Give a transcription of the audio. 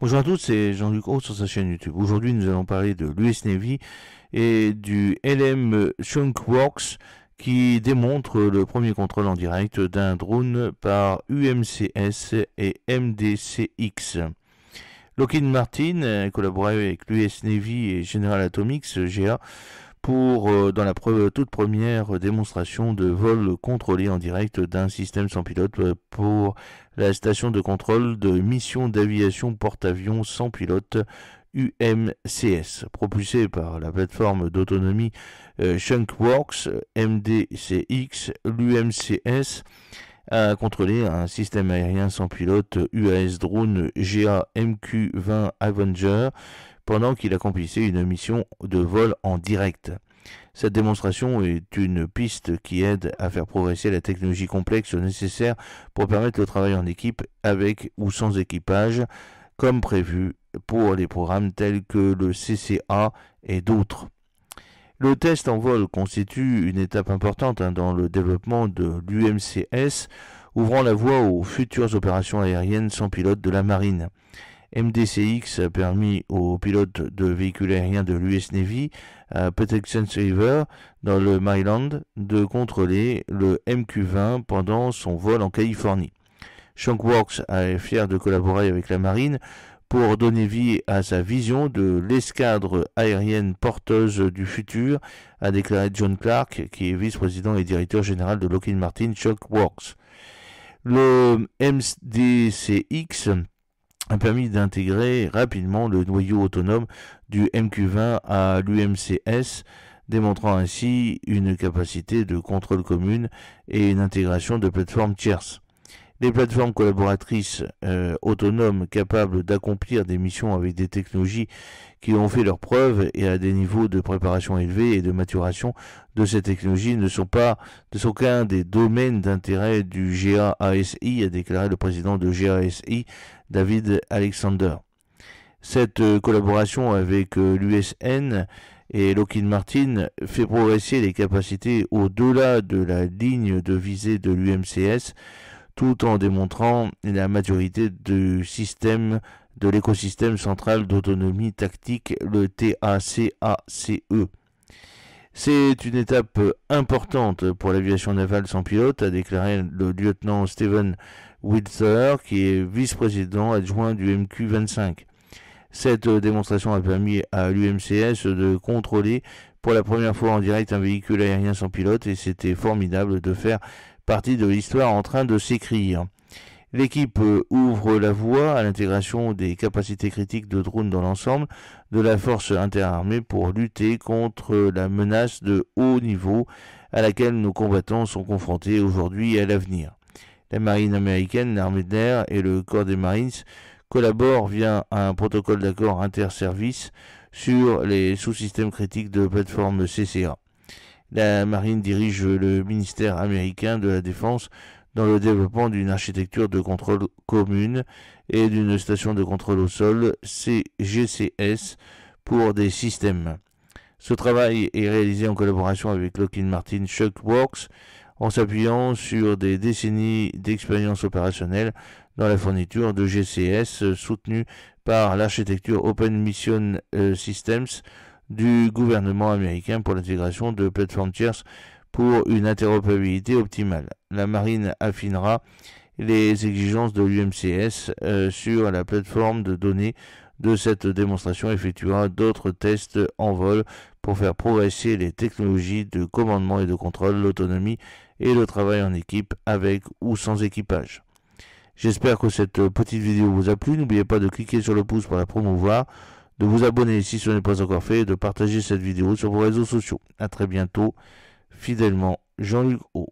Bonjour à tous, c'est Jean-Luc Haut sur sa chaîne YouTube. Aujourd'hui, nous allons parler de l'US Navy et du LM Works qui démontre le premier contrôle en direct d'un drone par UMCS et MDCX. Lockheed Martin a euh, collaboré avec l'US Navy et General Atomics GA euh, dans la toute première démonstration de vol contrôlé en direct d'un système sans pilote euh, pour la station de contrôle de mission d'aviation porte-avions sans pilote UMCS, propulsé par la plateforme d'autonomie euh, Works MDCX, l'UMCS a contrôlé un système aérien sans pilote UAS drone GA MQ-20 Avenger pendant qu'il accomplissait une mission de vol en direct. Cette démonstration est une piste qui aide à faire progresser la technologie complexe nécessaire pour permettre le travail en équipe avec ou sans équipage, comme prévu pour les programmes tels que le CCA et d'autres. Le test en vol constitue une étape importante hein, dans le développement de l'UMCS, ouvrant la voie aux futures opérations aériennes sans pilote de la marine. MDCX a permis aux pilotes de véhicules aériens de l'US Navy à Protection River dans le Maryland de contrôler le MQ-20 pendant son vol en Californie. Shockworks est fier de collaborer avec la marine pour donner vie à sa vision de l'escadre aérienne porteuse du futur, a déclaré John Clark, qui est vice-président et directeur général de Lockheed Martin Chuck Le MDCX a permis d'intégrer rapidement le noyau autonome du MQ20 à l'UMCS, démontrant ainsi une capacité de contrôle commune et une intégration de plateformes tierces. Les plateformes collaboratrices euh, autonomes capables d'accomplir des missions avec des technologies qui ont fait leurs preuves et à des niveaux de préparation élevés et de maturation de ces technologies ne sont pas ne sont qu'un des domaines d'intérêt du GASI, a déclaré le président de GASI, David Alexander. Cette euh, collaboration avec euh, l'USN et Lockheed Martin fait progresser les capacités au-delà de la ligne de visée de l'UMCS tout en démontrant la maturité du système de l'écosystème central d'autonomie tactique, le TACACE. C'est une étape importante pour l'aviation navale sans pilote, a déclaré le lieutenant Steven Wilther, qui est vice-président adjoint du MQ-25. Cette démonstration a permis à l'UMCS de contrôler pour la première fois en direct un véhicule aérien sans pilote et c'était formidable de faire partie de l'histoire en train de s'écrire. L'équipe euh, ouvre la voie à l'intégration des capacités critiques de drones dans l'ensemble de la force interarmée pour lutter contre la menace de haut niveau à laquelle nos combattants sont confrontés aujourd'hui et à l'avenir. La marine américaine, l'armée de l'air et le corps des Marines collaborent via un protocole d'accord inter-service sur les sous-systèmes critiques de plateforme CCA. La marine dirige le ministère américain de la Défense dans le développement d'une architecture de contrôle commune et d'une station de contrôle au sol CGCS pour des systèmes. Ce travail est réalisé en collaboration avec Lockheed Martin Chuck Works en s'appuyant sur des décennies d'expérience opérationnelle dans la fourniture de GCS soutenue par l'architecture Open Mission euh, Systems du gouvernement américain pour l'intégration de plateformes tierces pour une interopérabilité optimale. La marine affinera les exigences de l'UMCS euh, sur la plateforme de données de cette démonstration effectuera d'autres tests en vol pour faire progresser les technologies de commandement et de contrôle, l'autonomie et le travail en équipe avec ou sans équipage. J'espère que cette petite vidéo vous a plu. N'oubliez pas de cliquer sur le pouce pour la promouvoir de vous abonner si ce n'est pas encore fait et de partager cette vidéo sur vos réseaux sociaux. À très bientôt. Fidèlement, Jean-Luc O.